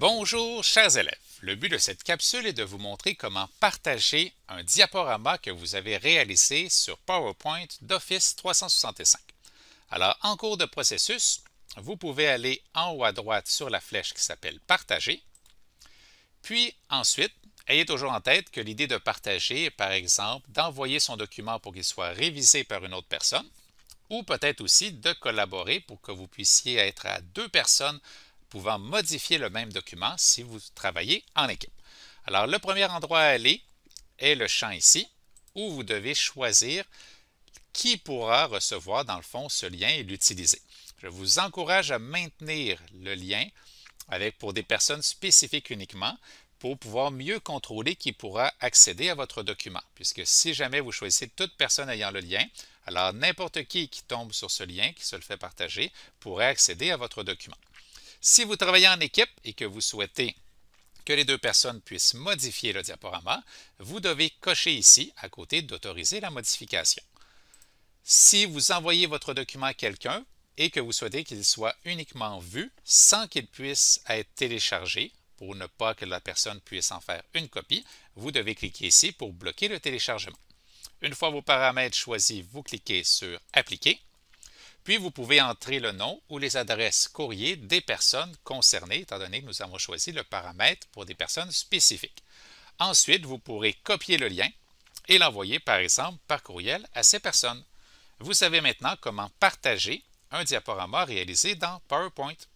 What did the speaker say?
Bonjour chers élèves, le but de cette capsule est de vous montrer comment partager un diaporama que vous avez réalisé sur PowerPoint d'Office 365. Alors en cours de processus, vous pouvez aller en haut à droite sur la flèche qui s'appelle Partager, puis ensuite, ayez toujours en tête que l'idée de partager par exemple d'envoyer son document pour qu'il soit révisé par une autre personne, ou peut-être aussi de collaborer pour que vous puissiez être à deux personnes pouvant modifier le même document si vous travaillez en équipe. Alors, le premier endroit à aller est le champ ici, où vous devez choisir qui pourra recevoir, dans le fond, ce lien et l'utiliser. Je vous encourage à maintenir le lien avec, pour des personnes spécifiques uniquement pour pouvoir mieux contrôler qui pourra accéder à votre document. Puisque si jamais vous choisissez toute personne ayant le lien, alors n'importe qui qui tombe sur ce lien, qui se le fait partager, pourrait accéder à votre document. Si vous travaillez en équipe et que vous souhaitez que les deux personnes puissent modifier le diaporama, vous devez cocher ici à côté d'autoriser la modification. Si vous envoyez votre document à quelqu'un et que vous souhaitez qu'il soit uniquement vu sans qu'il puisse être téléchargé, pour ne pas que la personne puisse en faire une copie, vous devez cliquer ici pour bloquer le téléchargement. Une fois vos paramètres choisis, vous cliquez sur « Appliquer » Puis, vous pouvez entrer le nom ou les adresses courriers des personnes concernées, étant donné que nous avons choisi le paramètre pour des personnes spécifiques. Ensuite, vous pourrez copier le lien et l'envoyer, par exemple, par courriel à ces personnes. Vous savez maintenant comment partager un diaporama réalisé dans PowerPoint.